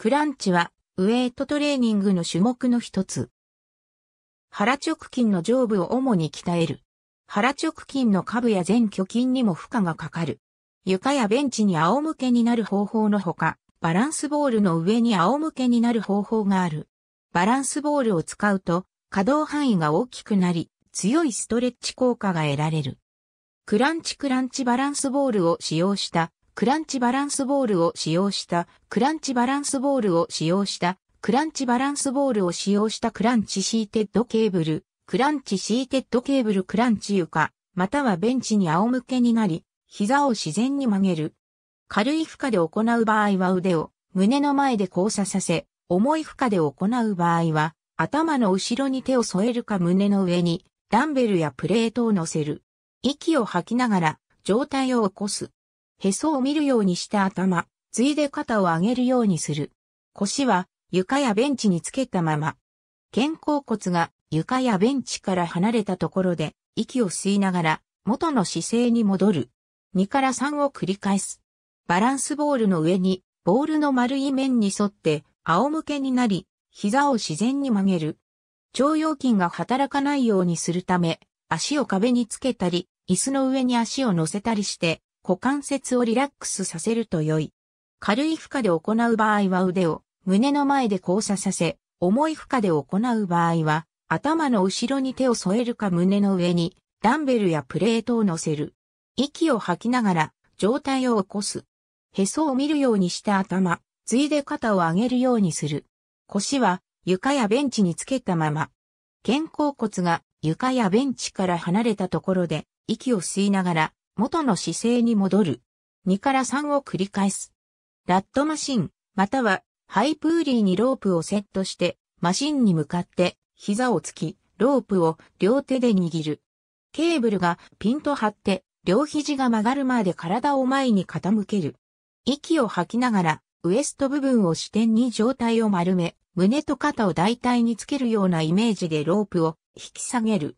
クランチは、ウエイトトレーニングの種目の一つ。腹直筋の上部を主に鍛える。腹直筋の下部や前虚筋にも負荷がかかる。床やベンチに仰向けになる方法のほか、バランスボールの上に仰向けになる方法がある。バランスボールを使うと、可動範囲が大きくなり、強いストレッチ効果が得られる。クランチクランチバランスボールを使用したクランチバランスボールを使用した、クランチバランスボールを使用した、クランチバランスボールを使用したクランチシーテッドケーブル、クランチシーテッドケーブルクランチ床、またはベンチに仰向けになり、膝を自然に曲げる。軽い負荷で行う場合は腕を胸の前で交差させ、重い負荷で行う場合は、頭の後ろに手を添えるか胸の上にダンベルやプレートを乗せる。息を吐きながら上体を起こす。へそを見るようにして頭、ついで肩を上げるようにする。腰は床やベンチにつけたまま。肩甲骨が床やベンチから離れたところで息を吸いながら元の姿勢に戻る。2から3を繰り返す。バランスボールの上にボールの丸い面に沿って仰向けになり、膝を自然に曲げる。腸腰筋が働かないようにするため、足を壁につけたり、椅子の上に足を乗せたりして、股関節をリラックスさせると良い。軽い負荷で行う場合は腕を胸の前で交差させ、重い負荷で行う場合は、頭の後ろに手を添えるか胸の上にダンベルやプレートを乗せる。息を吐きながら上体を起こす。へそを見るようにして頭、ついで肩を上げるようにする。腰は床やベンチにつけたまま。肩甲骨が床やベンチから離れたところで息を吸いながら元の姿勢に戻る。2から3を繰り返す。ラットマシン、またはハイプーリーにロープをセットして、マシンに向かって膝をつき、ロープを両手で握る。ケーブルがピンと張って、両肘が曲がるまで体を前に傾ける。息を吐きながら、ウエスト部分を支点に上体を丸め、胸と肩を大体につけるようなイメージでロープを引き下げる。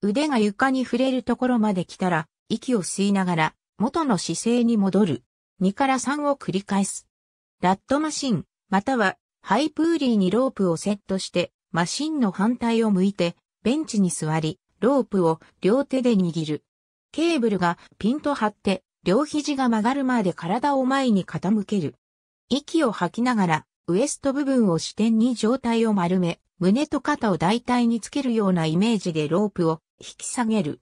腕が床に触れるところまで来たら、息を吸いながら、元の姿勢に戻る。2から3を繰り返す。ラットマシン、またはハイプーリーにロープをセットして、マシンの反対を向いて、ベンチに座り、ロープを両手で握る。ケーブルがピンと張って、両肘が曲がるまで体を前に傾ける。息を吐きながら、ウエスト部分を支点に上体を丸め、胸と肩を大体につけるようなイメージでロープを引き下げる。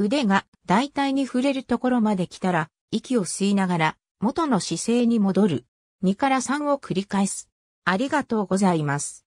腕が大体に触れるところまで来たら、息を吸いながら、元の姿勢に戻る。2から3を繰り返す。ありがとうございます。